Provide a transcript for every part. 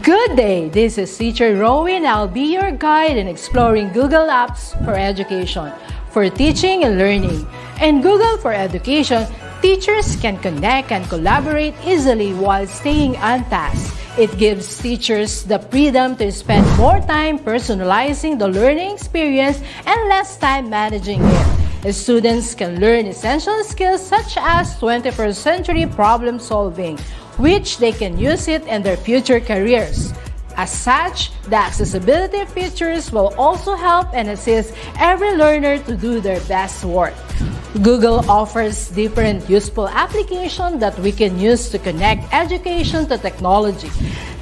Good day, this is teacher Rowan. I'll be your guide in exploring Google Apps for Education for teaching and learning. In Google for Education, teachers can connect and collaborate easily while staying on task. It gives teachers the freedom to spend more time personalizing the learning experience and less time managing it. Students can learn essential skills such as 21st century problem solving, which they can use it in their future careers. As such, the accessibility features will also help and assist every learner to do their best work. Google offers different useful applications that we can use to connect education to technology.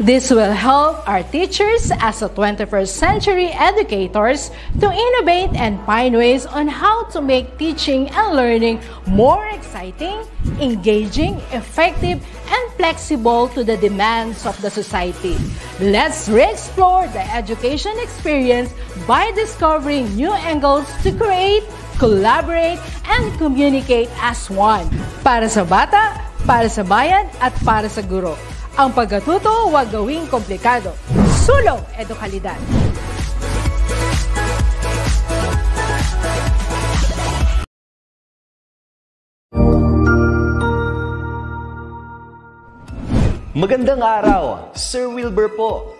This will help our teachers as a 21st century educators to innovate and find ways on how to make teaching and learning more exciting, engaging, effective, and flexible to the demands of the society. Let's re-explore explore the education experience by discovering new angles to create, collaborate, and communicate as one. Para sa bata, para sa bayan, at para sa guro. Ang pagkatuto huwag gawing komplikado. Sulong Edukalidad! Magandang araw, Sir Wilbur po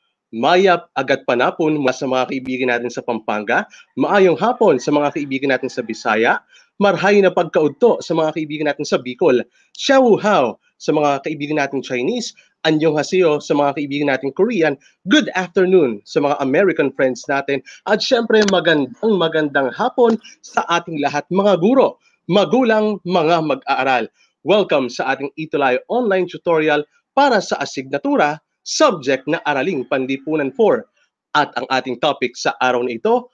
Maya agad panapon mula sa mga kaibigan natin sa Pampanga, maayong hapon sa mga kaibigan natin sa Bisaya, marhay na pagkaudto sa mga kaibigan natin sa Bicol, xiao hao sa mga kaibigan natin Chinese, anyong haseo sa mga kaibigan natin Korean, good afternoon sa mga American friends natin, at syempre magandang magandang hapon sa ating lahat mga guro, magulang, mga mag-aaral. Welcome sa ating Itulay online tutorial para sa asignatura subject na Araling Panlipunan 4. At ang ating topic sa araw na ito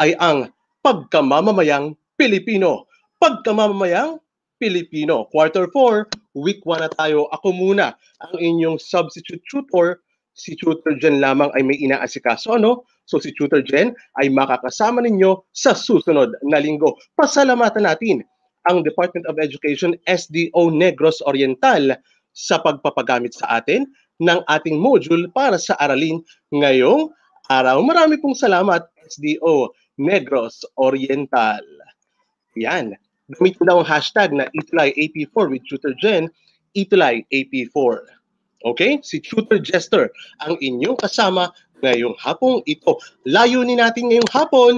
ay ang Pagkamamamayang Pilipino. Pagkamamamayang Pilipino. Quarter 4, week 1 na tayo. Ako muna ang inyong substitute tutor. Si Tutor Jen lamang ay may inaasikaso. Ano? So si Tutor Jen ay makakasama ninyo sa susunod na linggo. Pasalamatan natin ang Department of Education SDO Negros Oriental sa pagpapagamit sa atin ng ating module para sa aralin ngayong araw. Marami pong salamat SDO Negros Oriental. Yan. Gamitin daw ang hashtag na itulay AP4 with Tutor Jen, itulay AP4. Okay? Si Tutor Jester ang inyong kasama ngayong hapong ito. Layunin natin ngayong hapon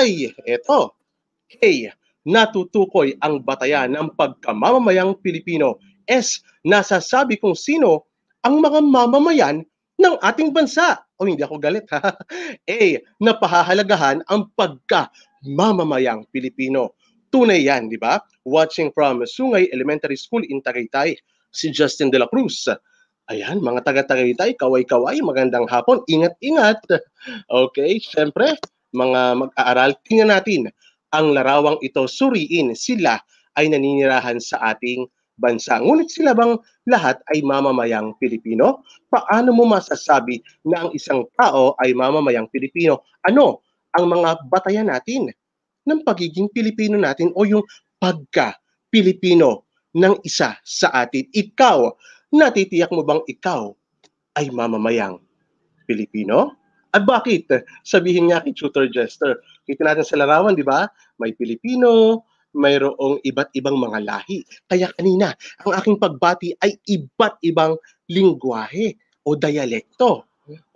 ay eto. K. Natutukoy ang batayan ng pagkamamamayang Pilipino. S. Nasasabi kung sino ang mga mamamayan ng ating bansa. O oh, hindi ako galit ha. eh, napahahalagahan ang pagka mamamayang Pilipino. Tunay yan, di ba? Watching from Sungay Elementary School in Tagaytay, si Justin De La Cruz. Ayan, mga taga-Tagaytay, kaway-kaway, magandang hapon, ingat-ingat. Okay, syempre, mga mag-aaral, tingnan natin ang larawang ito, suriin sila ay naninirahan sa ating bansa. Ngunit sila bang lahat ay mamamayang Pilipino? Paano mo masasabi na ang isang tao ay mamamayang Pilipino? Ano ang mga batayan natin ng pagiging Pilipino natin o yung pagka-Pilipino ng isa sa atin? Ikaw, natitiyak mo bang ikaw ay mamamayang Pilipino? At bakit? Sabihin niya kay Tutor Jester. Kita natin sa larawan, di ba? May Pilipino, mayroong iba't ibang mga lahi. Kaya kanina, ang aking pagbati ay iba't ibang lingwahe o dialekto.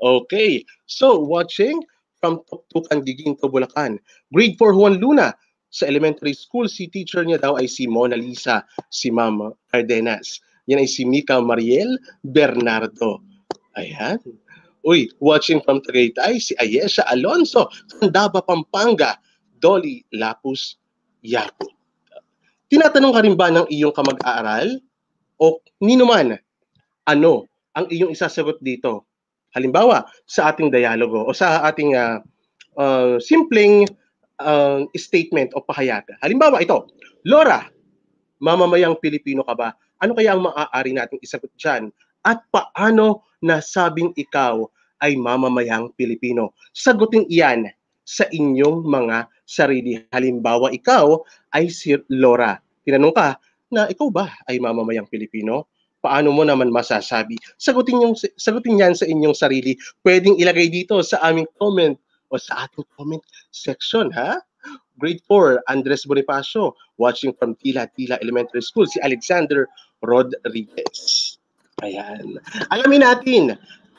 Okay, so watching from Tuktukan, Giging to Bulacan. Grade 4 Juan Luna, sa elementary school, si teacher niya daw ay si Mona Lisa, si Mama Cardenas. Yan ay si Mika Mariel Bernardo. Ayan. Uy, watching from Tagaytay, si Ayesha Alonso, Tandaba, Pampanga, Dolly Lapus yapon. Tinatanong ka rin ba ng iyong kamag-aaral o nino man ano ang iyong isasagot dito? Halimbawa, sa ating dialogo o sa ating uh, uh, simpleng uh, statement o pahayag. Halimbawa, ito, Laura, mamamayang Pilipino ka ba? Ano kaya ang maaari nating isagot dyan? At paano nasabing ikaw ay mamamayang Pilipino? Sagutin iyan sa inyong mga sarili. Halimbawa, ikaw ay si Laura. Tinanong ka na ikaw ba ay mamamayang Pilipino? Paano mo naman masasabi? Sagutin, yung, sagutin yan sa inyong sarili. Pwedeng ilagay dito sa aming comment o sa ating comment section, ha? Grade 4, Andres Bonifacio, watching from Tila Tila Elementary School, si Alexander Rodriguez. Ayan. Alamin natin,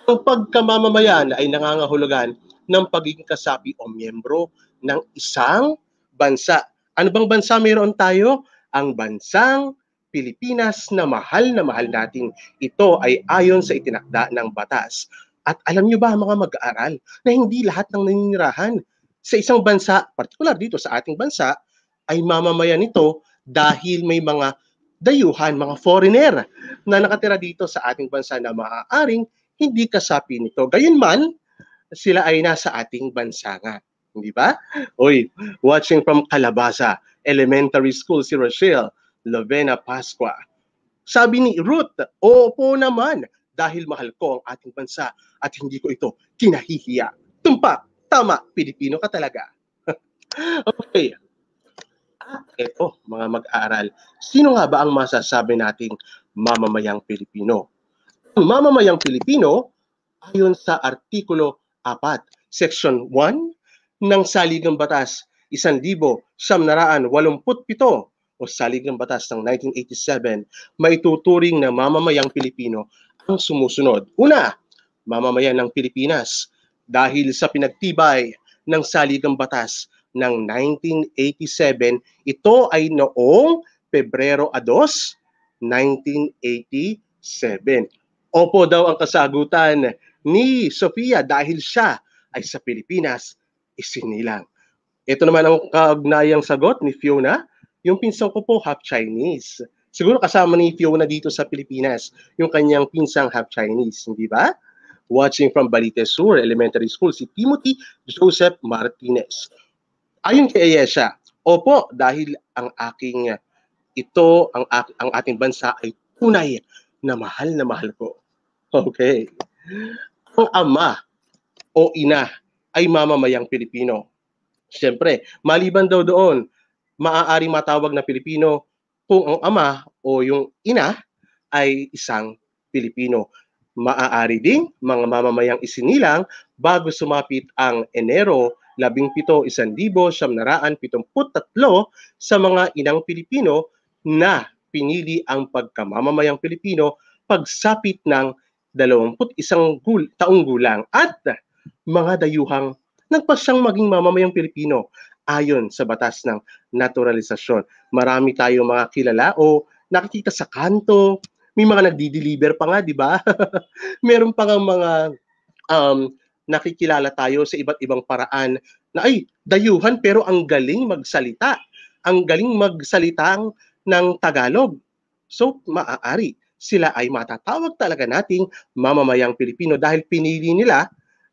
ang pagkamamamayan ay nangangahulugan ng pagiging kasapi o miyembro ng isang bansa. Ano bang bansa meron tayo? Ang bansang Pilipinas na mahal na mahal natin. Ito ay ayon sa itinakda ng batas. At alam nyo ba mga mag-aaral na hindi lahat ng naninirahan sa isang bansa, partikular dito sa ating bansa, ay mamamayan nito dahil may mga dayuhan, mga foreigner na nakatira dito sa ating bansa na maaaring hindi kasapi nito. Gayunman, sila ay nasa ating bansa nga. Di ba? Uy, watching from Calabasa, Elementary School si Rochelle Lovena Pasqua. Sabi ni Ruth, opo naman, dahil mahal ko ang ating bansa at hindi ko ito kinahihiya. Tumpak, tama, Pilipino ka talaga. okay. Ah, eto, mga mag-aaral, sino nga ba ang masasabi nating mamamayang Pilipino? Ang mamamayang Pilipino, ayon sa Artikulo 4, Section 1, ng Saligang Batas 1987 o Saligang Batas ng 1987, maituturing na mamamayang Pilipino ang sumusunod. Una, mamamayan ng Pilipinas dahil sa pinagtibay ng Saligang Batas ng 1987. Ito ay noong Pebrero 2, 1987. Opo daw ang kasagutan ni Sofia dahil siya ay sa Pilipinas isinilang. Ito naman ang kaugnayang sagot ni Fiona. Yung pinsan ko po half Chinese. Siguro kasama ni Fiona dito sa Pilipinas, yung kanyang pinsang half Chinese, hindi ba? Watching from Balite Sur Elementary School, si Timothy Joseph Martinez. Ayon kay Ayesha, Opo, dahil ang aking ito, ang, ang ating bansa ay tunay na mahal na mahal ko. Okay. Ang ama o ina ay mamamayang Pilipino. Siyempre, maliban daw doon, maaaring matawag na Pilipino kung ang ama o yung ina ay isang Pilipino. Maaari ding mga mamamayang isinilang bago sumapit ang Enero 17, 1973 sa mga inang Pilipino na pinili ang pagkamamamayang Pilipino pagsapit ng 21 taong gulang. At mga dayuhang nagpasyang maging mamamayang Pilipino ayon sa batas ng naturalisasyon. Marami tayong mga kilala o nakikita sa kanto, may mga nagdi-deliver pa nga, di ba? Meron pa nga mga um, nakikilala tayo sa iba't ibang paraan na ay, dayuhan pero ang galing magsalita. Ang galing magsalitang ng Tagalog. So, maaari sila ay matatawag talaga nating mamamayang Pilipino dahil pinili nila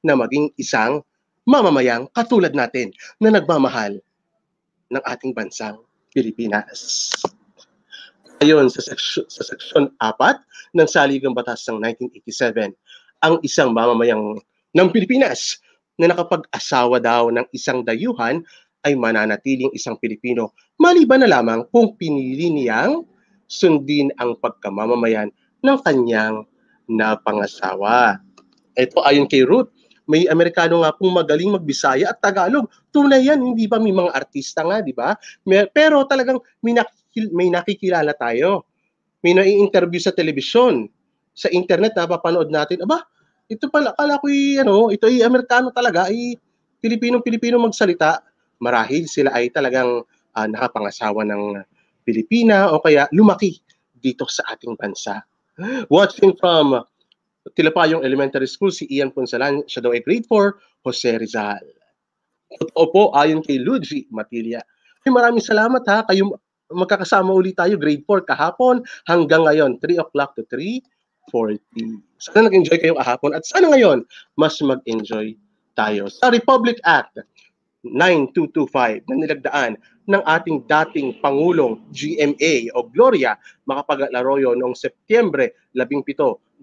na maging isang mamamayang katulad natin na nagmamahal ng ating bansang Pilipinas. Ayon sa, seksyon, sa seksyon 4 ng Saligang Batas ng 1987, ang isang mamamayang ng Pilipinas na nakapag-asawa daw ng isang dayuhan ay mananatiling isang Pilipino maliban na lamang kung pinili niyang sundin ang pagkamamamayan ng kanyang napangasawa. Ito ayon kay Ruth may Amerikano nga pong magaling magbisaya at Tagalog. Tunay yan, hindi ba may mga artista nga, di ba? Pero talagang may, nakikil- may nakikilala tayo. May nai-interview sa telebisyon. Sa internet, napapanood natin, aba, ito pala, akala ko ano, ito ay Amerikano talaga, ay Pilipinong-Pilipino magsalita. Marahil sila ay talagang uh, nakapangasawa ng Pilipina o kaya lumaki dito sa ating bansa. Watching from Tila elementary school, si Ian Ponsalan, siya daw ay grade 4, Jose Rizal. Totoo po, ayon kay Luigi Matilia. Ay, maraming salamat ha. Kayo, magkakasama ulit tayo grade 4 kahapon hanggang ngayon, 3 o'clock to 3.40. Sana nag-enjoy kayo kahapon at sana ngayon, mas mag-enjoy tayo sa Republic Act 9225 na nilagdaan ng ating dating Pangulong GMA o Gloria Macapagal-Arroyo noong Setyembre 17, 2003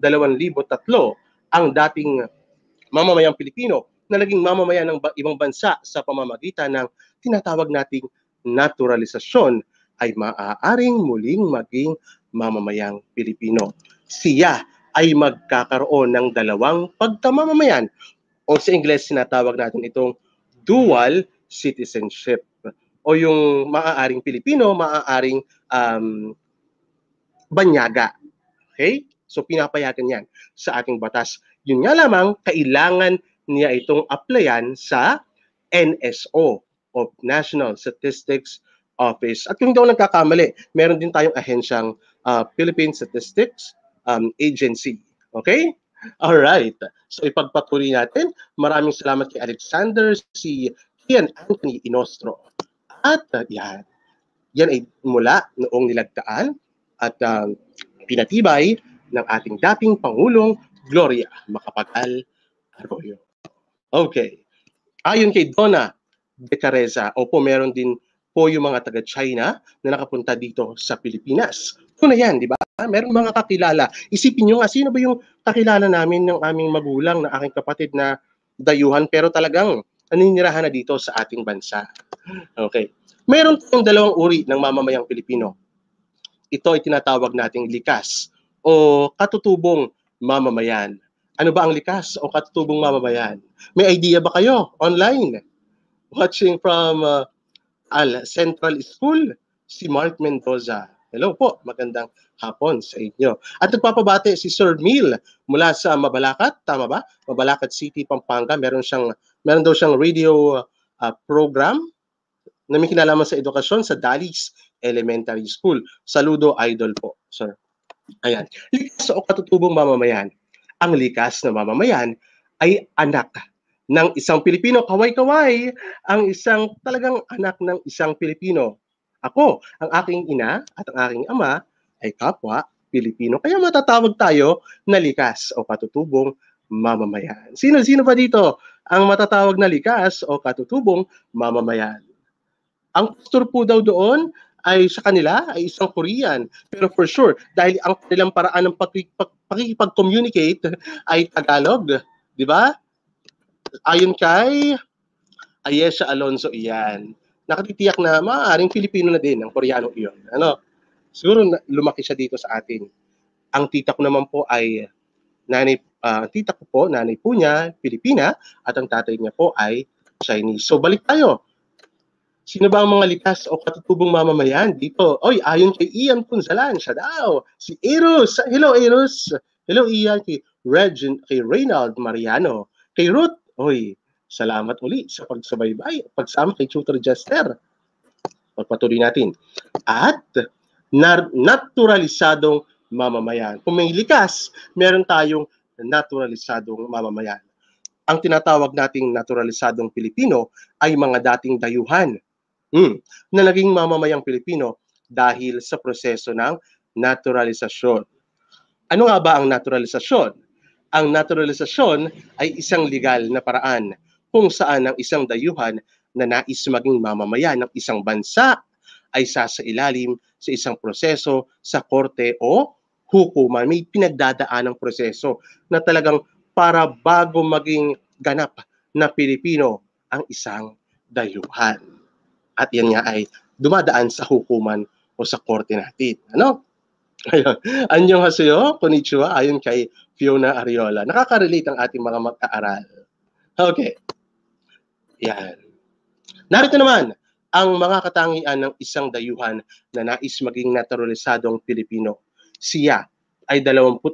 ang dating mamamayang Pilipino na naging mamamayan ng ibang bansa sa pamamagitan ng tinatawag nating naturalisasyon ay maaaring muling maging mamamayang Pilipino. Siya ay magkakaroon ng dalawang pagkamamamayan o sa Ingles sinatawag natin itong dual citizenship o yung maaaring Pilipino, maaaring um, banyaga. Okay? So pinapayagan yan sa ating batas. Yun nga lamang, kailangan niya itong applyan sa NSO of National Statistics Office. At kung daw nagkakamali, meron din tayong ahensyang uh, Philippine Statistics um, Agency. Okay? All right. So ipagpatuloy natin. Maraming salamat kay Alexander, si Kian Anthony Inostro. At uh, yan, yan ay mula noong nilagdaan at uh, pinatibay ng ating dating Pangulong Gloria Macapagal Arroyo. Okay. Ayon kay Donna De Careza, opo meron din po yung mga taga-China na nakapunta dito sa Pilipinas ito ano na yan, di ba? Meron mga kakilala. Isipin nyo nga, sino ba yung kakilala namin ng aming magulang na aking kapatid na dayuhan pero talagang naninirahan na dito sa ating bansa. Okay. Meron tayong dalawang uri ng mamamayang Pilipino. Ito ay tinatawag nating likas o katutubong mamamayan. Ano ba ang likas o katutubong mamamayan? May idea ba kayo online? Watching from uh, Al Central School, si Mark Mendoza. Hello po, magandang hapon sa inyo. At nagpapabati si Sir Mil mula sa Mabalacat, tama ba? Mabalacat City, Pampanga. Meron siyang meron daw siyang radio uh, program na may kinalaman sa edukasyon sa Dalis Elementary School. Saludo idol po, sir. Ayan. Likas o katutubong mamamayan. Ang likas na mamamayan ay anak ng isang Pilipino. Kaway-kaway ang isang talagang anak ng isang Pilipino. Ako, ang aking ina at ang aking ama ay kapwa Pilipino. Kaya matatawag tayo na likas o katutubong mamamayan. Sino-sino pa dito ang matatawag na likas o katutubong mamamayan? Ang pastor po daw doon ay sa kanila ay isang Korean. Pero for sure, dahil ang kanilang paraan ng pakikipag-communicate ay Tagalog. Di ba? Ayon kay Ayesha Alonso iyan nakatitiyak na maaaring Filipino na din ang Koreano iyon. Ano? Siguro na, lumaki siya dito sa atin. Ang tita ko naman po ay nanay uh, ah, tita ko po, nanay po niya, Pilipina, at ang tatay niya po ay Chinese. So balik tayo. Sino ba ang mga likas o katutubong mamamayan dito? Oy, ayon kay Ian Punzalan, siya daw. Si Eros. Hello, Eros. Hello, Ian. Kay Regin, kay Reynald Mariano. Kay Ruth. Oy, Salamat uli sa pagsubaybay, pagsama kay Tutor Jester. Pagpatuloy natin. At naturalisadong mamamayan. Kung may likas, meron tayong naturalisadong mamamayan. Ang tinatawag nating naturalisadong Pilipino ay mga dating dayuhan mm, na naging mamamayang Pilipino dahil sa proseso ng naturalisasyon. Ano nga ba ang naturalisasyon? Ang naturalisasyon ay isang legal na paraan kung saan ang isang dayuhan na nais maging mamamayan ng isang bansa ay sasailalim sa isang proseso sa korte o hukuman. May pinagdadaan ng proseso na talagang para bago maging ganap na Pilipino ang isang dayuhan. At yan nga ay dumadaan sa hukuman o sa korte natin. Ano? Ayun. Anyong hasuyo? konnichiwa, ayon kay Fiona Ariola. Nakaka-relate ang ating mga mag-aaral. Okay. Yan. Narito naman ang mga katangian ng isang dayuhan na nais maging naturalisadong Pilipino. Siya ay 21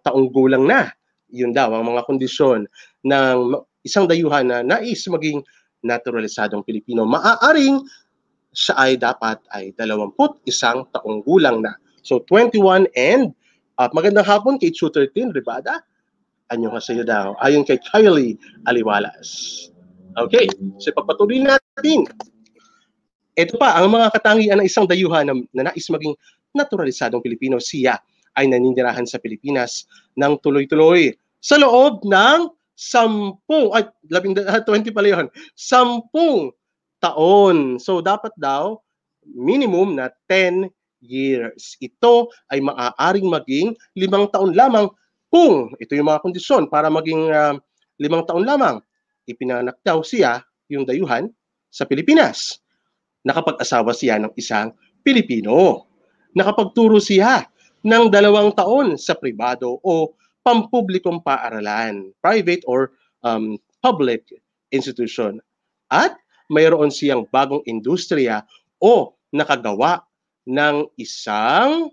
taong gulang na. Yun daw ang mga kondisyon ng isang dayuhan na nais maging naturalisadong Pilipino. Maaaring siya ay dapat ay 21 taong gulang na. So 21 and uh, magandang hapon kay Chu 13 Ribada. Anyo nga sa iyo daw. Ayon kay Kylie Aliwalas. Okay, so pagpatuloy natin. Ito pa, ang mga katangian ng isang dayuhan na, na nais maging naturalisadong Pilipino, siya ay naninirahan sa Pilipinas ng tuloy-tuloy sa loob ng sampung, ay, labing, 20 ah, pala yun, sampung taon. So, dapat daw, minimum na 10 years. Ito ay maaaring maging limang taon lamang kung ito yung mga kondisyon para maging uh, limang taon lamang ipinanak daw siya, yung dayuhan, sa Pilipinas. Nakapag-asawa siya ng isang Pilipino. Nakapagturo siya ng dalawang taon sa pribado o pampublikong paaralan, private or um, public institution. At mayroon siyang bagong industriya o nakagawa ng isang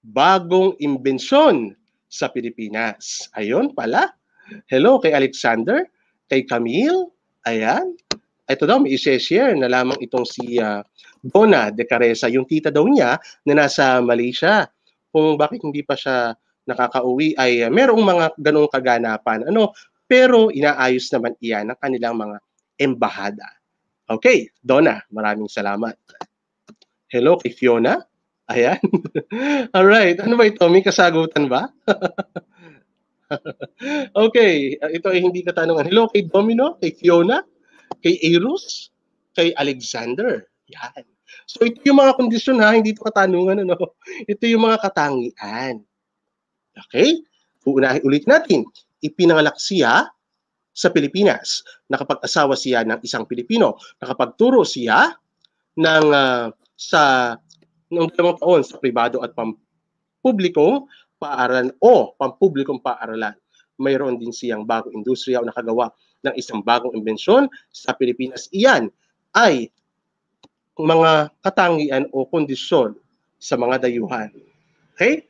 bagong imbensyon sa Pilipinas. Ayon pala. Hello kay Alexander kay Camille. Ayan. Ito daw, may isi-share na lamang itong si uh, Bona de Caresa, yung tita daw niya na nasa Malaysia. Kung bakit hindi pa siya nakakauwi ay uh, merong mga ganong kaganapan. Ano? Pero inaayos naman iyan ng kanilang mga embahada. Okay, Donna, maraming salamat. Hello kay Fiona. Ayan. All right. ano ba ito? May kasagutan ba? okay, ah, ito ay hindi katanungan. Hello kay Domino, kay Fiona, kay Eros, kay Alexander. Yan. So ito yung mga kondisyon ha, hindi ito katanungan. Ano? Ito yung mga katangian. Okay? Uunahin ulit natin. Ipinanganak siya sa Pilipinas. Nakapag-asawa siya ng isang Pilipino. Nakapagturo siya ng uh, sa ng dalawang taon sa pribado at pampublikong paaralan o pampublikong paaralan. Mayroon din siyang bagong industriya o nakagawa ng isang bagong imbensyon sa Pilipinas. Iyan ay mga katangian o kondisyon sa mga dayuhan. Okay?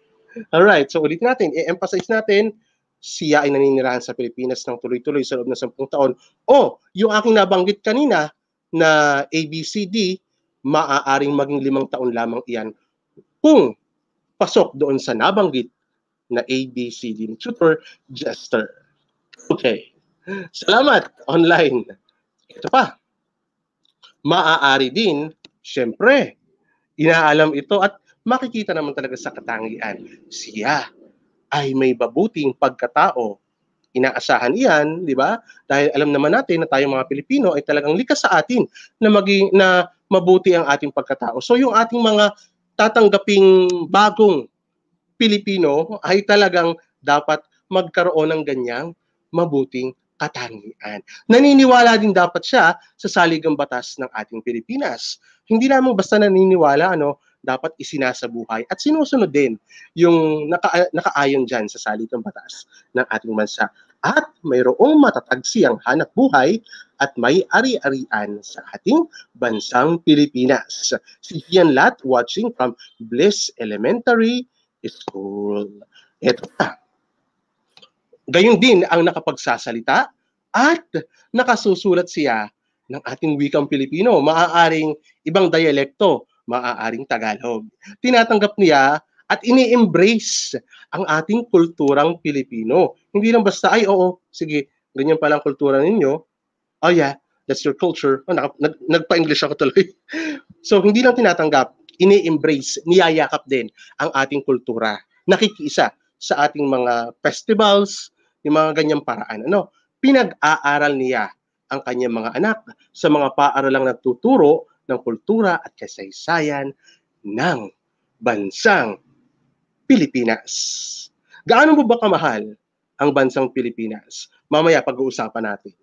Alright, so ulit natin, i-emphasize natin, siya ay naninirahan sa Pilipinas ng tuloy-tuloy sa loob ng 10 taon. O, yung aking nabanggit kanina na ABCD, maaaring maging limang taon lamang iyan kung pasok doon sa nabanggit na ABCD ni Tutor Jester. Okay. Salamat online. Ito pa. Maaari din, syempre, inaalam ito at makikita naman talaga sa katangian. Siya ay may babuting pagkatao. Inaasahan iyan, di ba? Dahil alam naman natin na tayong mga Pilipino ay talagang likas sa atin na, maging, na mabuti ang ating pagkatao. So yung ating mga tatanggaping bagong Pilipino ay talagang dapat magkaroon ng ganyang mabuting katangian. Naniniwala din dapat siya sa saligang batas ng ating Pilipinas. Hindi lamang basta naniniwala, ano, dapat isinasabuhay at sinusunod din yung naka, nakaayon dyan sa saligang batas ng ating bansa. At mayroong matatag siyang hanap buhay at may ari-arian sa ating bansang Pilipinas. Si Ian Lat watching from Bliss Elementary, School. Ito Gayun din ang nakapagsasalita at nakasusulat siya ng ating wikang Pilipino, maaaring ibang dialekto, maaaring Tagalog. Tinatanggap niya at ini-embrace ang ating kulturang Pilipino. Hindi lang basta, ay oo, sige, ganyan pala ang kultura ninyo. Oh yeah, that's your culture. Oh, nag- nagpa-English ako tuloy. so, hindi lang tinatanggap ini-embrace, niyayakap din ang ating kultura. Nakikisa sa ating mga festivals, yung mga ganyang paraan. Ano? Pinag-aaral niya ang kanyang mga anak sa mga paaralang nagtuturo ng kultura at kasaysayan ng bansang Pilipinas. Gaano mo ba kamahal ang bansang Pilipinas? Mamaya pag-uusapan natin.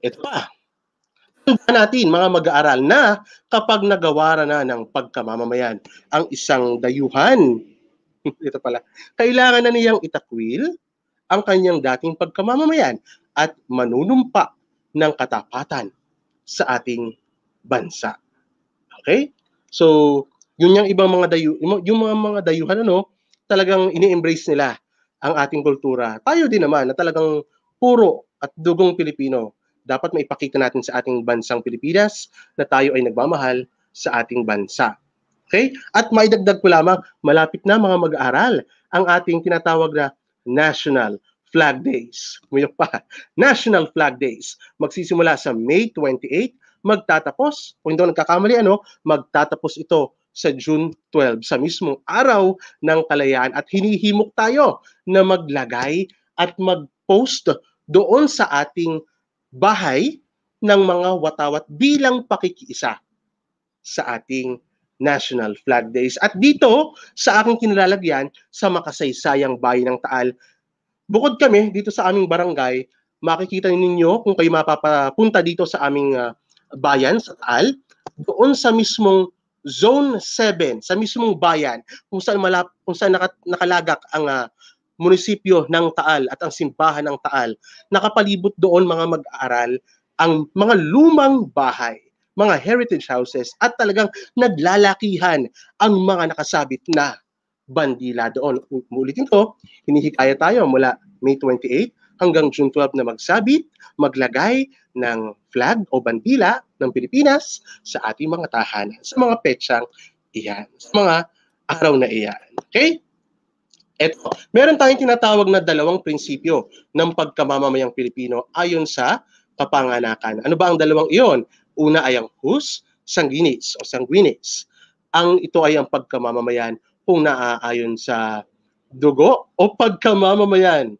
Ito pa. Tugtugan natin mga mag-aaral na kapag nagawara na ng pagkamamamayan ang isang dayuhan, ito pala, kailangan na niyang itakwil ang kanyang dating pagkamamamayan at manunumpa ng katapatan sa ating bansa. Okay? So, yun yung ibang mga dayu yung mga mga dayuhan ano, talagang ini-embrace nila ang ating kultura. Tayo din naman na talagang puro at dugong Pilipino dapat maipakita natin sa ating bansang Pilipinas na tayo ay nagmamahal sa ating bansa. Okay? At maidagdag ko lamang, malapit na mga mag-aaral ang ating tinatawag na National Flag Days. Mayroon pa, National Flag Days. Magsisimula sa May 28, magtatapos, kung hindi nagkakamali, ano, magtatapos ito sa June 12, sa mismong araw ng kalayaan at hinihimok tayo na maglagay at mag-post doon sa ating bahay ng mga watawat bilang pakikiisa sa ating National Flag Days. At dito, sa aking kinalalagyan, sa makasaysayang bayan ng Taal, bukod kami dito sa aming barangay, makikita ninyo kung kayo mapapunta dito sa aming uh, bayan sa Taal, doon sa mismong Zone 7, sa mismong bayan, kung saan, malap, kung saan nakat, nakalagak ang uh, munisipyo ng Taal at ang simbahan ng Taal, nakapalibot doon mga mag-aaral ang mga lumang bahay, mga heritage houses at talagang naglalakihan ang mga nakasabit na bandila doon. Ulitin ko, hinihikaya tayo mula May 28 hanggang June 12 na magsabit, maglagay ng flag o bandila ng Pilipinas sa ating mga tahanan sa mga petsang iyan, sa mga araw na iyan. Okay? Eto, meron tayong tinatawag na dalawang prinsipyo ng pagkamamamayang Pilipino ayon sa kapanganakan. Ano ba ang dalawang iyon? Una ay ang hus sanguinis o sanguinis. Ang ito ay ang pagkamamamayan kung naaayon sa dugo o pagkamamamayan.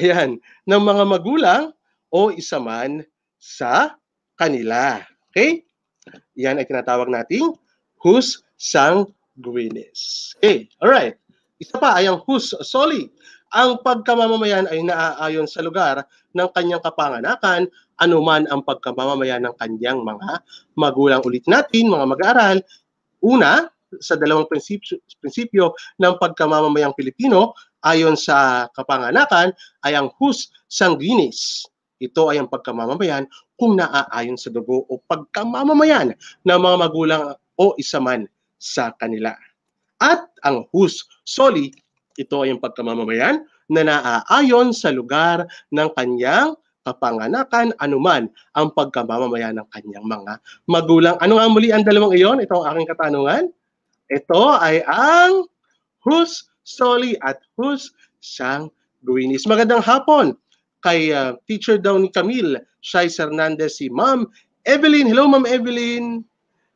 Ayan, ng mga magulang o isa man sa kanila. Okay? Yan ay tinatawag nating hus sanguinis Guinness. Okay, right. Isa pa ay ang hus soli. Ang pagkamamamayan ay naaayon sa lugar ng kanyang kapanganakan, anuman ang pagkamamamayan ng kanyang mga magulang. Ulit natin, mga mag-aaral, una, sa dalawang prinsipyo, prinsipyo ng pagkamamamayang Pilipino ayon sa kapanganakan ay ang hus sanguinis. Ito ay ang pagkamamamayan kung naaayon sa dugo o pagkamamamayan ng mga magulang o isa man sa kanila. At ang hus soli, ito ay ang pagkamamamayan na naaayon sa lugar ng kanyang kapanganakan anuman ang pagkamamamayan ng kanyang mga magulang. Ano nga muli ang dalawang iyon? Ito ang aking katanungan. Ito ay ang hus soli at hus sang guinis. Magandang hapon kay uh, teacher daw ni Camille, Shais Hernandez, si Ma'am Evelyn. Hello, Ma'am Evelyn.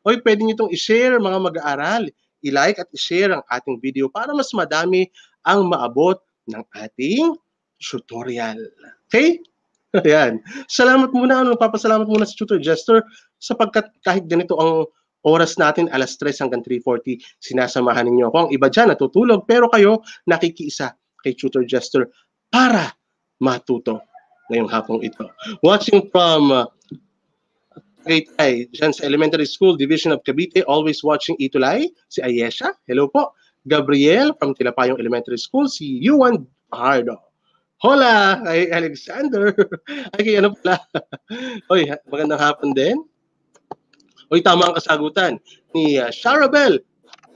Hoy, pwede nyo itong i-share mga mag-aaral. I-like at i-share ang ating video para mas madami ang maabot ng ating tutorial. Okay? Ayan. Salamat muna, ano, papasalamat muna sa Tutor Jester sapagkat kahit ganito ang oras natin, alas 3 hanggang 3.40, sinasamahan ninyo ako. Ang iba dyan natutulog, pero kayo nakikiisa kay Tutor Jester para matuto ngayong hapong ito. Watching from uh, grade ay, dyan sa Elementary School Division of Cavite, always watching Itulay, e. si Ayesha, hello po. Gabriel from Tilapayong Elementary School, si Yuan Pardo. Hola, ay Alexander. ay, kay ano pala. Oy, magandang hapon din. Oy, tama ang kasagutan ni uh, Sharabel.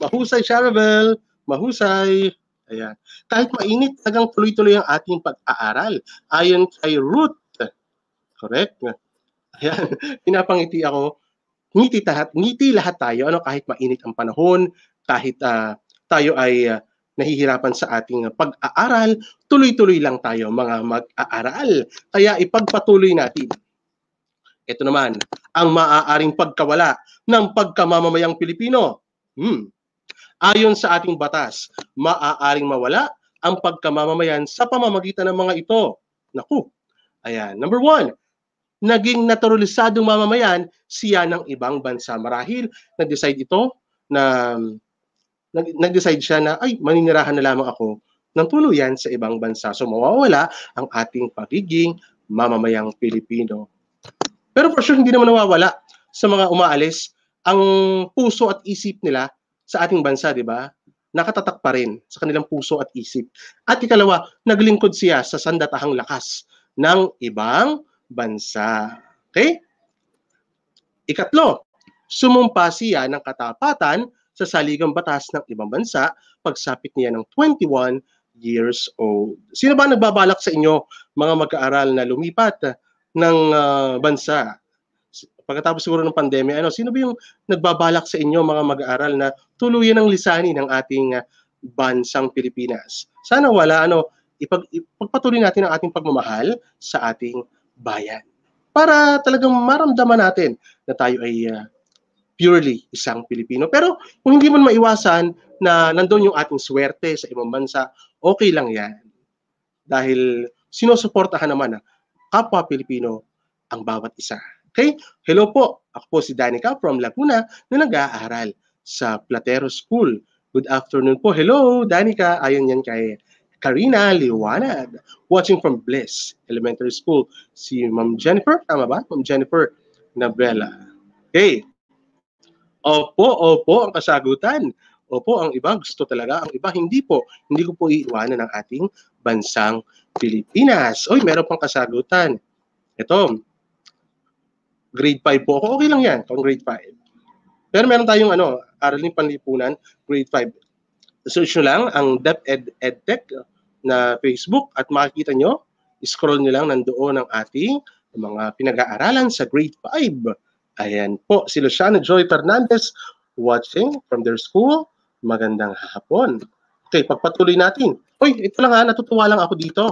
Mahusay, Sharabel. Mahusay. Ayan. Kahit mainit, tagang tuloy-tuloy ang ating pag-aaral. Ayon kay Ruth. Correct? Ayan, pinapangiti ako. Ngiti, tahat, ngiti lahat tayo, ano, kahit mainit ang panahon, kahit uh, tayo ay uh, nahihirapan sa ating pag-aaral, tuloy-tuloy lang tayo mga mag-aaral. Kaya ipagpatuloy natin. Ito naman, ang maaaring pagkawala ng pagkamamamayang Pilipino. Hmm. Ayon sa ating batas, maaaring mawala ang pagkamamamayan sa pamamagitan ng mga ito. Naku, ayan. Number one, naging naturalisadong mamamayan siya ng ibang bansa. Marahil nag-decide ito na nag-decide siya na ay maninirahan na lamang ako ng tuluyan sa ibang bansa. So mawawala ang ating pagiging mamamayang Pilipino. Pero for sure hindi naman nawawala sa mga umaalis ang puso at isip nila sa ating bansa, di ba? Nakatatak pa rin sa kanilang puso at isip. At ikalawa, naglingkod siya sa sandatahang lakas ng ibang bansa. Okay? Ikatlo, sumumpa siya ng katapatan sa saligang batas ng ibang bansa pagsapit niya ng 21 years old. Sino ba nagbabalak sa inyo mga mag-aaral na lumipat ng uh, bansa? Pagkatapos siguro ng pandemya, ano, sino ba yung nagbabalak sa inyo mga mag-aaral na tuluyan ang lisanin ng ating uh, bansang Pilipinas? Sana wala ano, ipag, ipagpatuloy natin ang ating pagmamahal sa ating bayan. Para talagang maramdaman natin na tayo ay uh, purely isang Pilipino. Pero kung hindi man maiwasan na nandoon yung ating swerte sa ibang bansa, okay lang yan. Dahil sinusuportahan naman ng kapwa Pilipino ang bawat isa. Okay? Hello po. Ako po si Danica from Laguna na nag-aaral sa Platero School. Good afternoon po. Hello, Danica. Ayon yan kay Karina Liwanag, watching from Bliss Elementary School. Si Ma'am Jennifer, tama ba? Ma'am Jennifer Nabella. Okay. Opo, opo ang kasagutan. Opo, ang iba gusto talaga. Ang iba hindi po. Hindi ko po iiwanan ang ating bansang Pilipinas. Oy, meron pang kasagutan. Ito, grade 5 po ako. Okay lang yan, kung grade 5. Pero meron tayong ano, aralin panlipunan, grade 5 search lang ang DepEd EdTech na Facebook at makikita nyo, scroll nyo lang nandoon ang ating mga pinag-aaralan sa grade 5. Ayan po, si Luciano Joy Fernandez watching from their school. Magandang hapon. Okay, pagpatuloy natin. Uy, ito lang ha, natutuwa lang ako dito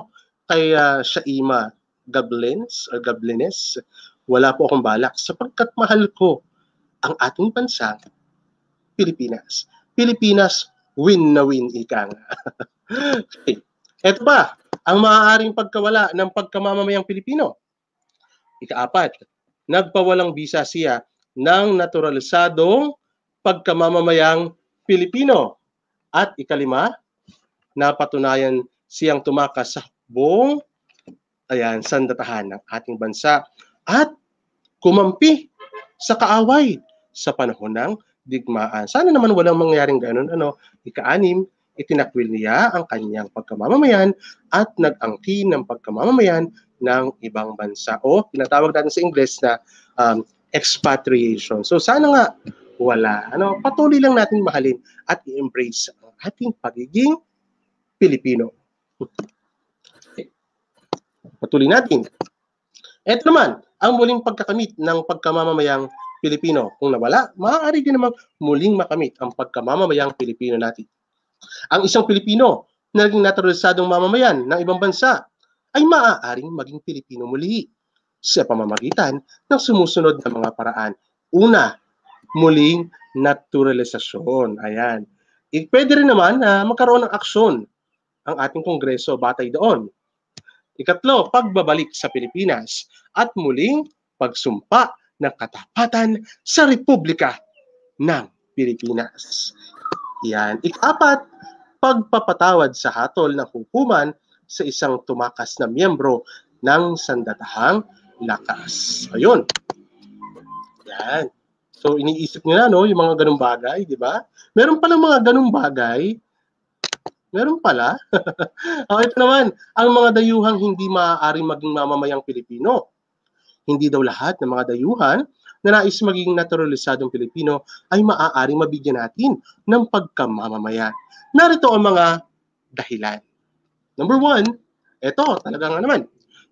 kay uh, Shaima Gablins or Gablines. Wala po akong balak sapagkat mahal ko ang ating bansa, Pilipinas. Pilipinas, win na win, ikang. okay. Ito pa, ang maaaring pagkawala ng pagkamamamayang Pilipino. Ikaapat, nagpawalang bisa siya ng naturalisadong pagkamamamayang Pilipino. At ikalima, napatunayan siyang tumakas sa buong ayan, sandatahan ng ating bansa at kumampi sa kaaway sa panahon ng digmaan. Sana naman walang mangyaring ganun. Ano, ika-anim, Itinakwil niya ang kanyang pagkamamamayan at nag-angkin ng pagkamamamayan ng ibang bansa o tinatawag natin sa Ingles na um, expatriation. So sana nga wala. Ano, patuloy lang natin mahalin at i-embrace ang ating pagiging Pilipino. Okay. Patuloy natin. Ito naman, ang muling pagkakamit ng pagkamamamayang Pilipino. Kung nawala, maaari din namang muling makamit ang pagkamamamayang Pilipino natin. Ang isang Pilipino na naging naturalisadong mamamayan ng ibang bansa ay maaaring maging Pilipino muli sa pamamagitan ng sumusunod na mga paraan. Una, muling naturalisasyon. Ayan. E, pwede rin naman na magkaroon ng aksyon ang ating kongreso batay doon. Ikatlo, pagbabalik sa Pilipinas at muling pagsumpa ng katapatan sa Republika ng Pilipinas. Yan. Ikapat, pagpapatawad sa hatol ng hukuman sa isang tumakas na miyembro ng sandatahang lakas. Ayun. Yan. So iniisip nyo na no, yung mga ganung bagay, di ba? Meron pala mga ganung bagay. Meron pala. okay oh, ito naman, ang mga dayuhang hindi maaaring maging mamamayang Pilipino. Hindi daw lahat ng mga dayuhan na nais maging naturalisadong Pilipino ay maaaring mabigyan natin ng pagkamamamayan. Narito ang mga dahilan. Number one, eto talaga nga naman,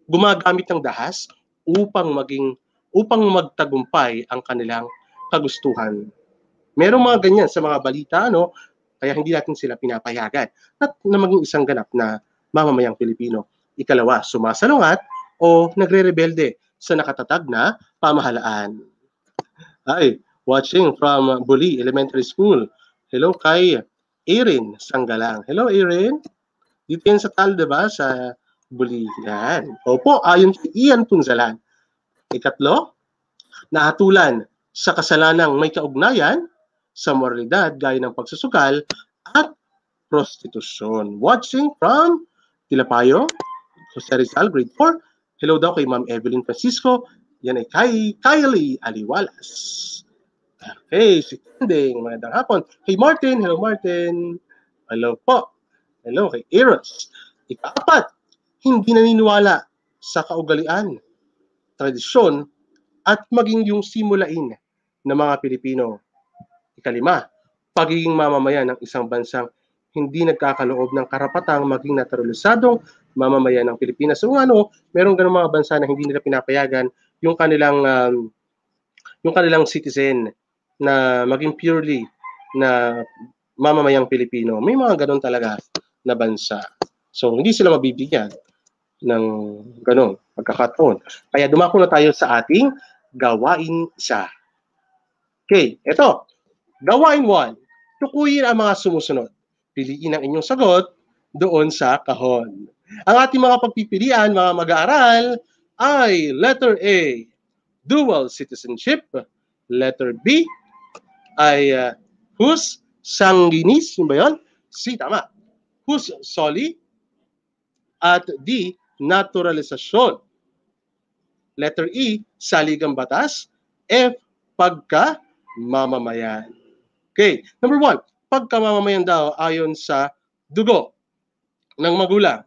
gumagamit ng dahas upang maging upang magtagumpay ang kanilang kagustuhan. Merong mga ganyan sa mga balita, no? Kaya hindi natin sila pinapayagan at na maging isang ganap na mamamayang Pilipino. Ikalawa, sumasalungat o nagre-rebelde sa nakatatag na pamahalaan. Hi, watching from Buli Elementary School. Hello kay Erin Sanggalang. Hello Erin. Dito yan sa Tal, diba? Sa Buli. Yan. Opo, ayon kay Ian Punzalan. Ikatlo, nahatulan sa kasalanang may kaugnayan sa moralidad gaya ng pagsusugal at prostitusyon. Watching from Tilapayo, Jose Rizal, grade 4. Hello daw kay Ma'am Evelyn Francisco. Yan ay kay Kylie Aliwalas. Okay, si Tending, mga hapon. Hey Martin, hello Martin. Hello po. Hello kay Eros. Ikaapat, hindi naniniwala sa kaugalian, tradisyon, at maging yung simulain ng mga Pilipino. Ikalima, pagiging mamamayan ng isang bansang hindi nagkakaloob ng karapatang maging naturalisadong mamamayan ng Pilipinas. So ano, merong ganung mga bansa na hindi nila pinapayagan yung kanilang um, yung kanilang citizen na maging purely na mamamayang Pilipino. May mga ganun talaga na bansa. So hindi sila mabibigyan ng ganun pagkakataon. Kaya dumako na tayo sa ating gawain sa. Okay, ito. Gawain 1. Tukuyin ang mga sumusunod. Piliin ang inyong sagot doon sa kahon. Ang ating mga pagpipilian, mga mag-aaral, I, letter A, dual citizenship. Letter B, ay uh, whose sanguinis, yun ba yun? C, tama. Hus soli? At D, naturalisasyon. Letter E, saligang batas. F, pagka mamamayan. Okay, number one, pagkamamamayan daw ayon sa dugo ng magulang.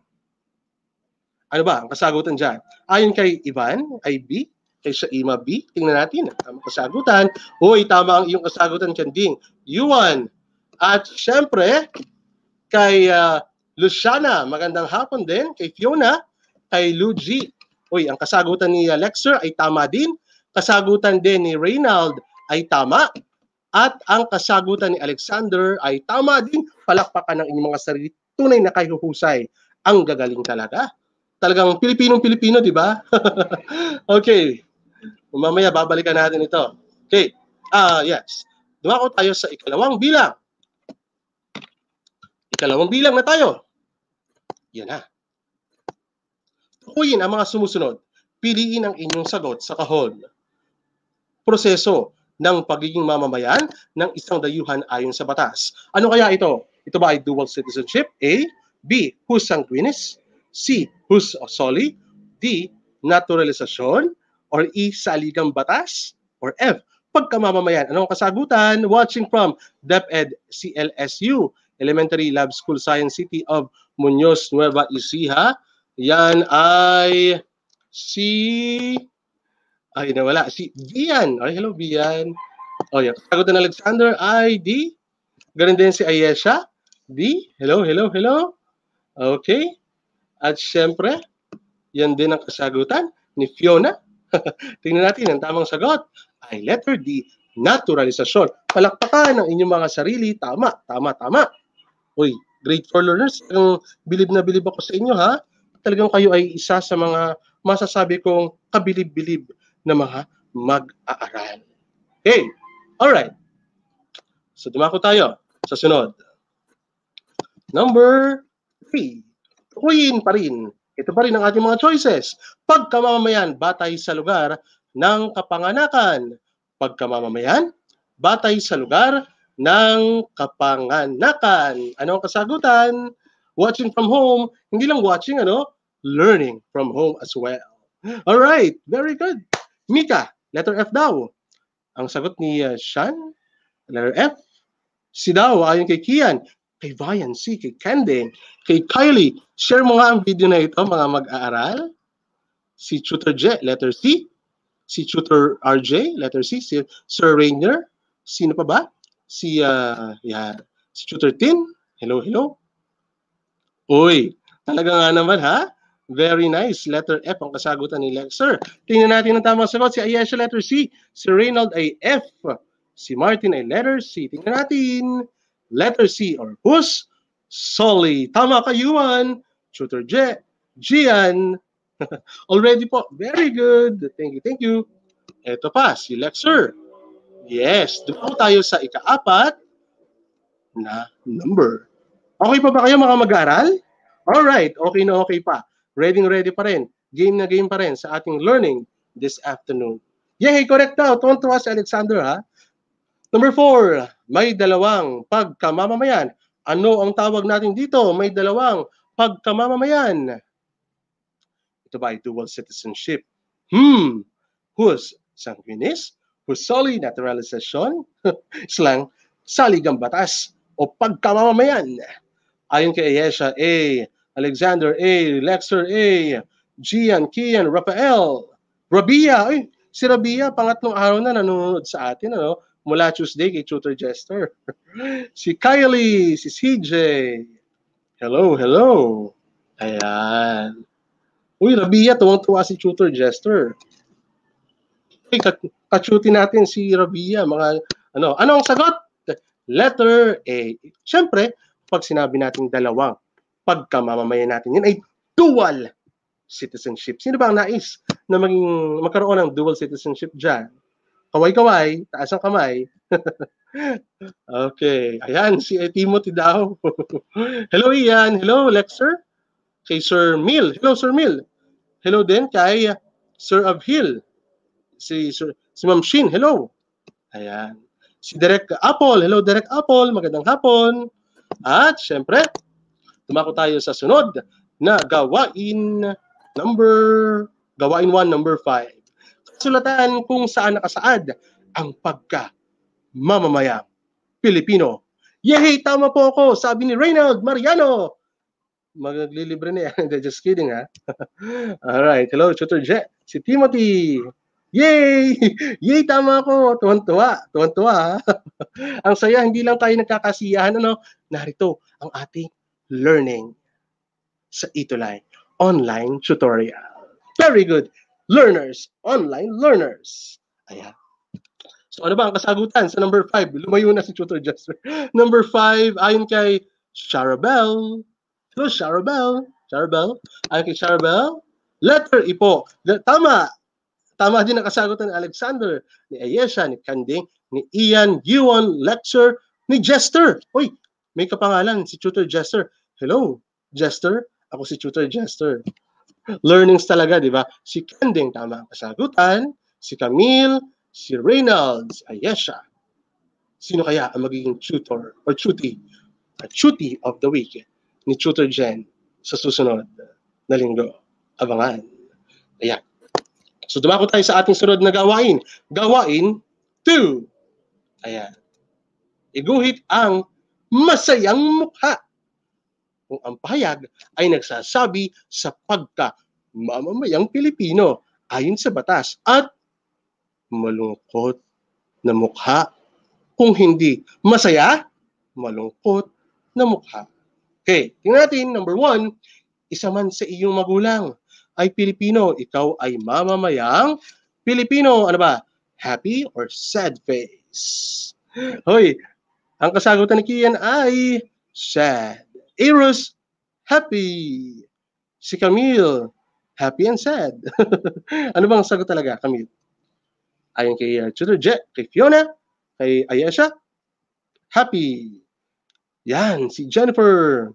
Ano ba ang kasagutan dyan? Ayon kay Ivan, ay B. Kay Shaima B. Tingnan natin ang tamang kasagutan. Hoy, tama ang iyong kasagutan, Chanding. Yuan. At syempre, kay uh, Luciana, magandang hapon din. Kay Fiona, kay Luigi. Hoy, ang kasagutan ni ah, Lexer ay tama din. Kasagutan din ni Reynald ay tama. At ang kasagutan ni Alexander ay tama din. Palakpakan ng inyong mga sarili. Tunay na kayo husay. Ang gagaling talaga talagang Pilipinong-Pilipino, di ba? okay. Mamaya babalikan natin ito. Okay. Ah, uh, yes. Dumako tayo sa ikalawang bilang. Ikalawang bilang na tayo. Yan na. Tukuyin ang mga sumusunod. Piliin ang inyong sagot sa kahon. Proseso ng pagiging mamamayan ng isang dayuhan ayon sa batas. Ano kaya ito? Ito ba ay dual citizenship? A. B. Who's sanguinis? C. Who's soli? D. Naturalisasyon? Or E. Saligang batas? Or F. Pagkamamamayan. Anong kasagutan? Watching from DepEd CLSU, Elementary Lab School Science City of Muñoz Nueva Ecija. Yan ay si... Ay, nawala. Si Bian. Ay, hello, Bian. O, oh, yan. Sagutan Alexander ay D. Ganun din si Ayesha. D. Hello, hello, hello. Okay. At syempre, yan din ang kasagutan ni Fiona. Tingnan natin ang tamang sagot ay letter D, naturalisasyon. Palakpakan ang inyong mga sarili. Tama, tama, tama. Uy, great 4 learners, ang bilib na bilib ako sa inyo ha. Talagang kayo ay isa sa mga masasabi kong kabilib-bilib na mga mag-aaral. Okay, alright. So dumako tayo sa sunod. Number 3 tukuyin pa rin. Ito pa rin ang ating mga choices. Pagkamamamayan batay sa lugar ng kapanganakan. Pagkamamamayan batay sa lugar ng kapanganakan. Ano ang kasagutan? Watching from home, hindi lang watching, ano? Learning from home as well. All right, very good. Mika, letter F daw. Ang sagot ni uh, Sean, letter F. Si daw ayon kay Kian, kay Vian C, kay Candeng, kay Kylie. Share mo nga ang video na ito, mga mag-aaral. Si Tutor J, letter C. Si Tutor RJ, letter C. Si Sir Rainier, sino pa ba? Si, uh, yeah, si Tutor Tin. Hello, hello. Uy, talaga nga naman ha? Very nice. Letter F ang kasagutan ni Lexer. Tingnan natin ang tamang sagot. Si Ayesha, letter C. Si Reynald ay F. Si Martin ay letter C. Tingnan natin. Letter C or whose? Solly. Tama ka, Yuan. Tutor J. Gian. Already po. Very good. Thank you, thank you. Ito pa, si Lexer. Yes. Dumako tayo sa ikaapat na number. Okay pa ba kayo mga mag-aaral? Alright. Okay na okay pa. Ready ready pa rin. Game na game pa rin sa ating learning this afternoon. Yay! Correct daw. Tonto si Alexander ha. Number four, may dalawang pagkamamamayan. Ano ang tawag natin dito? May dalawang pagkamamamayan. Ito ba ay dual citizenship? Hmm, who's sanguinis, Who's solely naturalization, slang saligang batas o pagkamamamayan. Ayon kay Ayesha A, Alexander A, Lexer A, Gian, Kian, Rafael, Rabia, ay, si Rabia, pangatlong araw na nanonood sa atin, ano? mula Tuesday kay Tutor Jester. si Kylie, si CJ. Hello, hello. Ayan. Uy, Rabia, tuwang-tuwa si Tutor Jester. Okay, kachuti natin si Rabia. Mga, ano, ano ang sagot? Letter A. Siyempre, pag sinabi natin dalawang pagka mamamayan natin yun ay dual citizenship. Sino ba ang nais na maging, magkaroon ng dual citizenship dyan? Kaway-kaway, taas ang kamay. okay. Ayan, si eh, Timothy daw. Hello, Ian. Hello, Lexer. Kay Sir Mil. Hello, Sir Mil. Hello din kay Sir Abhil. Si, Sir, si Ma'am Shin. Hello. Ayan. Si Derek Apple. Hello, Derek Apple. Magandang hapon. At syempre, tumako tayo sa sunod na gawain number, gawain 1, number 5 kasulatan kung saan nakasaad ang pagka mamamayang Pilipino. Yehey, tama po ako, sabi ni Reynald Mariano. Maglilibre na yan. Just kidding, ha? Alright, hello, Tutor Jet. Si Timothy. Yay! Yay, tama ako. Tuwan-tuwa. Tuwan-tuwa. ang saya, hindi lang tayo nagkakasiyahan. Ano? Narito ang ating learning sa Itulay online tutorial. Very good learners, online learners. Ayan. So ano ba ang kasagutan sa number 5? Lumayo na si Tutor Jasper. Number 5, ayon kay Charabel. Hello, Charabel. Charabel. Ayon kay Charabel. Letter ipo. Tama. Tama din ang kasagutan ni Alexander, ni Ayesha, ni Kanding, ni Ian, Yuan, Lecture, ni Jester. Uy, may kapangalan, si Tutor Jester. Hello, Jester. Ako si Tutor Jester learnings talaga, di ba? Si Kending, tama ang kasagutan. Si Camille, si Reynolds, Ayesha. Sino kaya ang magiging tutor or tuti? A uh, tuti of the week ni Tutor Jen sa susunod na linggo. Abangan. Ayan. So dumako tayo sa ating sunod na gawain. Gawain 2. Ayan. Iguhit ang masayang mukha kung ang pahayag ay nagsasabi sa pagka mamamayang Pilipino ayon sa batas at malungkot na mukha kung hindi masaya, malungkot na mukha. Okay, tingnan natin, number one, isa man sa iyong magulang ay Pilipino, ikaw ay mamamayang Pilipino. Ano ba? Happy or sad face? Hoy, ang kasagutan ni Kian ay sad Eros, happy. Si Camille, happy and sad. ano bang sagot talaga, Camille? Ayon kay uh, Tutor Jack, kay Fiona, kay Ayesha, happy. Yan, si Jennifer.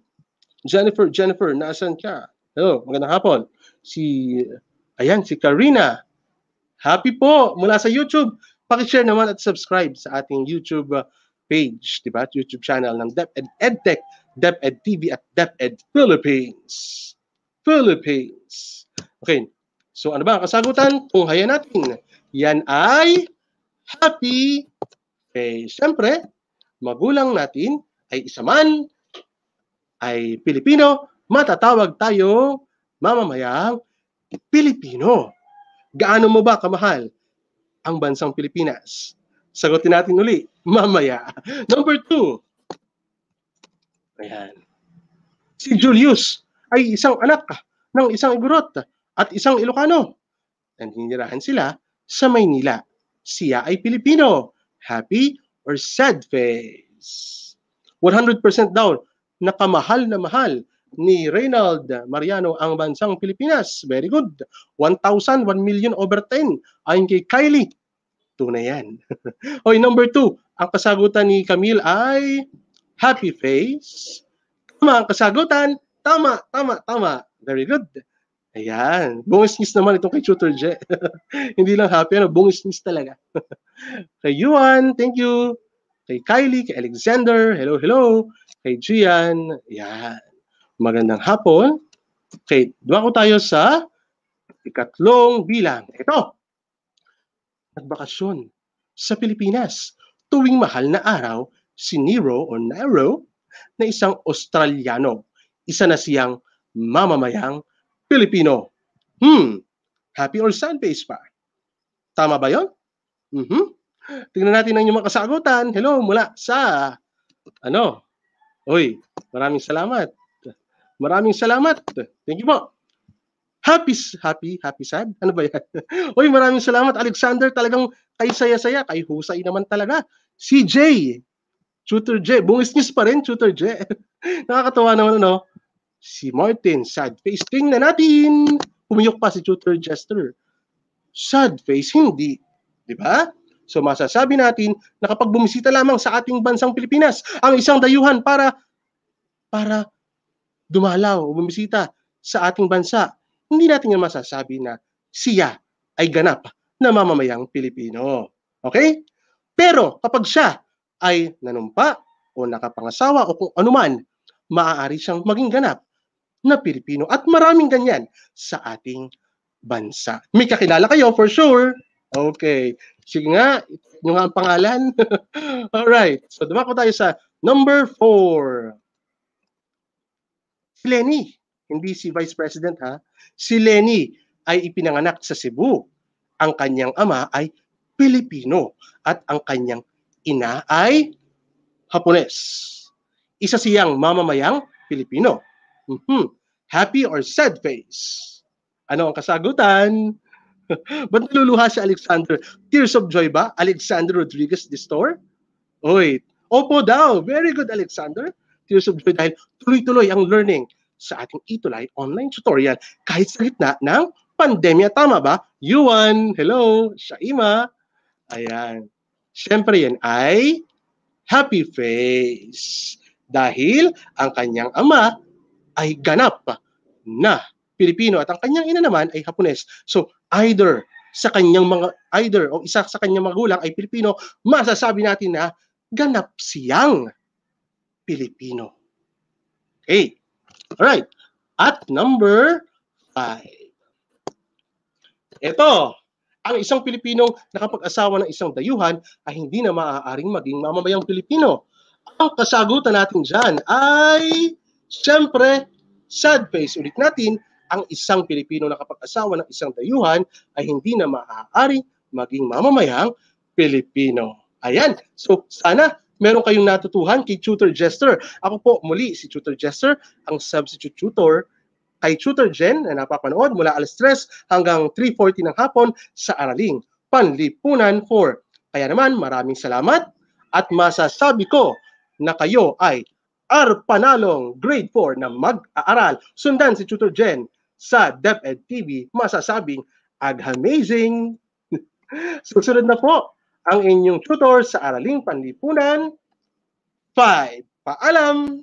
Jennifer, Jennifer, nasan ka? Hello, magandang hapon. Si, ayan, si Karina. Happy po mula sa YouTube. Pakishare naman at subscribe sa ating YouTube uh, page, di ba? YouTube channel ng and EdTech DepEd TV at DepEd Philippines. Philippines. Okay. So ano ba ang kasagutan? haya natin. Yan ay happy. Okay. Siyempre, magulang natin ay isa man, ay Pilipino, matatawag tayo mamamayang Pilipino. Gaano mo ba kamahal ang bansang Pilipinas? Sagutin natin uli mamaya. Number two, Ayan. Si Julius ay isang anak ng isang Igorot at isang Ilocano. Naninirahan sila sa Maynila. Siya ay Pilipino. Happy or sad face? 100% daw Nakamahal na mahal ni Reynald Mariano ang bansang Pilipinas. Very good. 1,000, 1 million over 10. Ayon kay Kylie. Tunay yan. Hoy, number 2. Ang kasagutan ni Camille ay happy face. Tama ang kasagutan. Tama, tama, tama. Very good. Ayan. Bungis-ngis naman itong kay Tutor J. Hindi lang happy, ano? Bungis-ngis talaga. kay Yuan, thank you. Kay Kylie, kay Alexander, hello, hello. Kay Gian, yan. Magandang hapon. Okay, dumako tayo sa ikatlong bilang. Ito, nagbakasyon sa Pilipinas tuwing mahal na araw si Nero o Nero na isang Australiano. Isa na siyang mamamayang Pilipino. Hmm, happy or sad face pa. Tama ba yon? Mm-hmm. Tingnan natin ang inyong mga kasagutan. Hello, mula sa ano? Uy, maraming salamat. Maraming salamat. Thank you po. Happy, happy, happy sad? Ano ba yan? Uy, maraming salamat Alexander. Talagang kay saya-saya, kay husay naman talaga. CJ, Shooter J. Bungis-ngis pa rin, Shooter J. Nakakatawa naman, ano? Si Martin, sad face. Tingnan natin! Pumiyok pa si Shooter Jester. Sad face, hindi. Di ba? So masasabi natin na kapag bumisita lamang sa ating bansang Pilipinas, ang isang dayuhan para para dumalaw o bumisita sa ating bansa, hindi natin yan masasabi na siya ay ganap na mamamayang Pilipino. Okay? Pero kapag siya ay nanumpa o nakapangasawa o kung anuman, maaari siyang maging ganap na Pilipino at maraming ganyan sa ating bansa. May kakilala kayo for sure. Okay. Sige nga, yung nga ang pangalan. Alright. So dumako tayo sa number four. Si Lenny, hindi si Vice President ha, si Lenny ay ipinanganak sa Cebu. Ang kanyang ama ay Pilipino at ang kanyang ina ay Hapones. Isa siyang mamamayang Pilipino. Mm-hmm. Happy or sad face? Ano ang kasagutan? Ba't naluluha si Alexander? Tears of joy ba? Alexander Rodriguez Distor? Oy, opo daw. Very good, Alexander. Tears of joy dahil tuloy-tuloy ang learning sa ating Itulay online tutorial kahit sa gitna ng pandemya. Tama ba? Yuan, hello, Shaima. Ayan. Siyempre yan ay happy face dahil ang kanyang ama ay ganap na Pilipino at ang kanyang ina naman ay Hapones. So either sa kanyang mga either o isa sa kanyang magulang ay Pilipino, masasabi natin na ganap siyang Pilipino. Okay. All right. At number five. Ito, ang isang Pilipinong nakapag-asawa ng isang dayuhan ay hindi na maaaring maging mamamayang Pilipino. Ang kasagutan natin dyan ay, syempre, sad face ulit natin, ang isang Pilipino na kapag-asawa ng isang dayuhan ay hindi na maaari maging mamamayang Pilipino. Ayan. So, sana meron kayong natutuhan kay Tutor Jester. Ako po, muli, si Tutor Jester, ang substitute tutor kay Tutor Jen na napapanood mula alas 3 hanggang 3.40 ng hapon sa Araling Panlipunan 4. Kaya naman maraming salamat at masasabi ko na kayo ay arpanalong grade 4 na mag-aaral. Sundan si Tutor Jen sa DepEd TV masasabing ag-amazing! Susunod na po ang inyong tutor sa Araling Panlipunan 5. Paalam!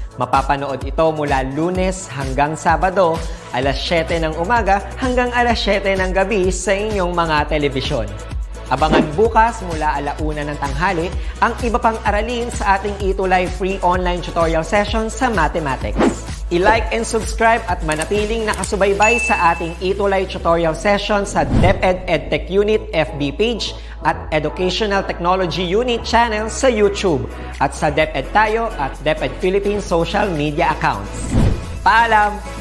Mapapanood ito mula lunes hanggang Sabado, alas 7 ng umaga hanggang alas 7 ng gabi sa inyong mga telebisyon. Abangan bukas mula alauna ng tanghali ang iba pang aralin sa ating Ito Live free online tutorial session sa mathematics. I-like and subscribe at manatiling nakasubaybay sa ating Itulay tutorial session sa DepEd EdTech Unit FB page at Educational Technology Unit channel sa YouTube at sa DepEd Tayo at DepEd Philippines social media accounts. Paalam!